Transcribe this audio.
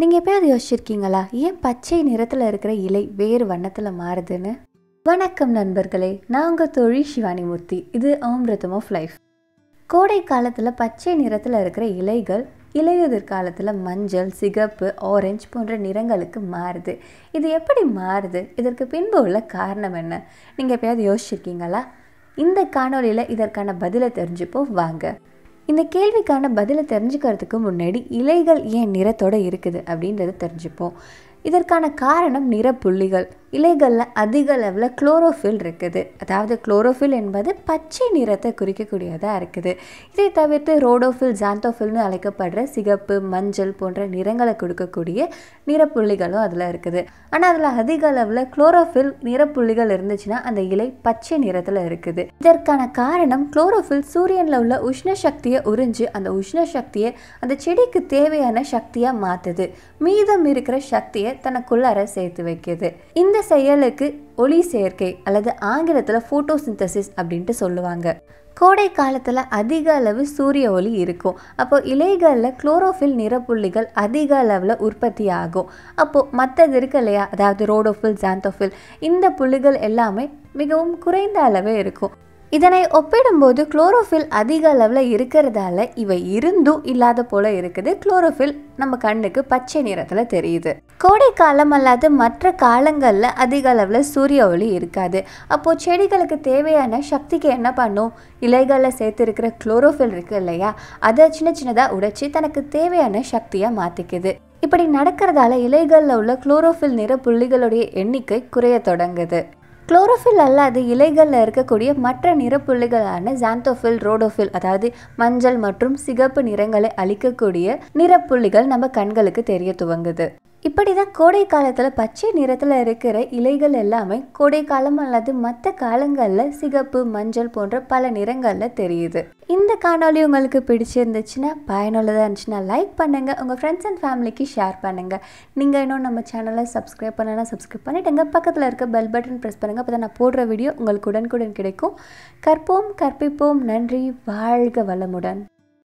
நீங்கள் எப்பயாவது யோசிச்சிருக்கீங்களா ஏன் பச்சை நிறத்தில் இருக்கிற இலை வேறு வண்ணத்தில் மாறுதுன்னு வணக்கம் நண்பர்களே நான் உங்கள் தொழில் சிவானிமூர்த்தி இது அமிர்தம் ஆஃப் லைஃப் கோடை காலத்தில் பச்சை நிறத்தில் இருக்கிற இலைகள் இலையுதிர் காலத்தில் மஞ்சள் சிகப்பு ஆரஞ்சு போன்ற நிறங்களுக்கு மாறுது இது எப்படி மாறுது இதற்கு பின்பு உள்ள காரணம் என்ன நீங்கள் எப்பயாவது யோசிச்சிருக்கீங்களா இந்த காணொலியில் இதற்கான பதிலை தெரிஞ்சுப்போம் வாங்க இந்த கேள்விக்கான பதிலை தெரிஞ்சுக்கிறதுக்கு முன்னாடி இலைகள் ஏன் நிறத்தோடு இருக்குது அப்படின்றத தெரிஞ்சுப்போம் இதற்கான காரணம் நிற புள்ளிகள் இலைகளில் அதிக அளவில் குளோரோஃபில் இருக்குது அதாவது குளோரோஃபில் என்பது பச்சை நிறத்தை குறிக்கக்கூடியதாக இருக்குது இதை தவிர்த்து ரோடோஃபில் ஜாந்தோஃபில்னு அழைக்கப்படுற சிகப்பு மஞ்சள் போன்ற நிறங்களை கொடுக்கக்கூடிய நிறப்புள்ளிகளும் அதில் இருக்குது ஆனால் அதில் அதிக அளவில் குளோரோஃபில் நிறப்புள்ளிகள் இருந்துச்சுன்னா அந்த இலை பச்சை நிறத்தில் இருக்குது இதற்கான காரணம் குளோரோஃபில் சூரியனில் உள்ள உஷ்ண சக்தியை உறிஞ்சு அந்த உஷ்ண சக்தியை அந்த செடிக்கு தேவையான சக்தியாக மாற்றுது மீதம் இருக்கிற சக்தியை தனக்குள்ளார சேர்த்து வைக்கிறது இந்த செயலுக்கு ஒளி சேர்க்கை அல்லது ஆங்கிலத்தில் ஃபோட்டோசிந்தசிஸ் அப்படின்ட்டு சொல்லுவாங்க கோடை காலத்தில் அதிக அளவு சூரிய ஒளி இருக்கும் அப்போது இலைகளில் குளோரோஃபில் நிறப்புள்ளிகள் அதிக அளவில் உற்பத்தி ஆகும் அப்போது மற்றது இருக்கு இல்லையா அதாவது ரோடோஃபில் ஜாந்தோஃபில் இந்த புள்ளிகள் எல்லாமே மிகவும் குறைந்த அளவே இருக்கும் இதனை ஒப்பிடும்போது குளோரோஃபில் அதிக அளவில் இருக்கிறதால இவை இருந்தும் இல்லாத போல இருக்குது குளோரோஃபில் நம்ம கண்ணுக்கு பச்சை நிறத்தில் தெரியுது கோடை காலம் அல்லாத மற்ற காலங்களில் அதிக அளவில் சூரிய ஒளி இருக்காது அப்போது செடிகளுக்கு தேவையான சக்திக்கு என்ன பண்ணும் இலைகளில் சேர்த்துருக்கிற குளோரோஃபில் இருக்குது இல்லையா அதை சின்ன சின்னதாக உடைச்சி தனக்கு தேவையான சக்தியை மாற்றிக்குது இப்படி நடக்கிறதால இலைகளில் உள்ள குளோரோஃபில் நிற புள்ளிகளுடைய எண்ணிக்கை குறைய தொடங்குது குளோரோஃபில் அல்லாது இலைகளில் இருக்கக்கூடிய மற்ற நிறப்புள்ளிகளான ஜாந்தோஃபில் ரோடோஃபில் அதாவது மஞ்சள் மற்றும் சிகப்பு நிறங்களை அளிக்கக்கூடிய நிறப்புள்ளிகள் நம்ம கண்களுக்கு தெரிய துவங்குது இப்படி தான் கோடை காலத்தில் பச்சை நிறத்தில் இருக்கிற இலைகள் எல்லாமே கோடை காலம் அல்லது மற்ற காலங்களில் சிகப்பு மஞ்சள் போன்ற பல நிறங்களில் தெரியுது இந்த காணொலி உங்களுக்கு பிடிச்சிருந்துச்சுன்னா பயனுள்ளதாக இருந்துச்சுன்னா லைக் பண்ணுங்கள் உங்கள் ஃப்ரெண்ட்ஸ் அண்ட் ஃபேமிலிக்கு ஷேர் பண்ணுங்கள் நீங்கள் இன்னும் நம்ம சேனலை சப்ஸ்கிரைப் பண்ணனா சப்ஸ்கிரைப் பண்ணிவிடுங்க பக்கத்தில் இருக்க பெல் பட்டன் ப்ரெஸ் பண்ணுங்கள் அப்போ நான் போடுற வீடியோ உங்களுக்கு உடனுக்குடன் கிடைக்கும் கற்போம் கற்பிப்போம் நன்றி வாழ்க வளமுடன்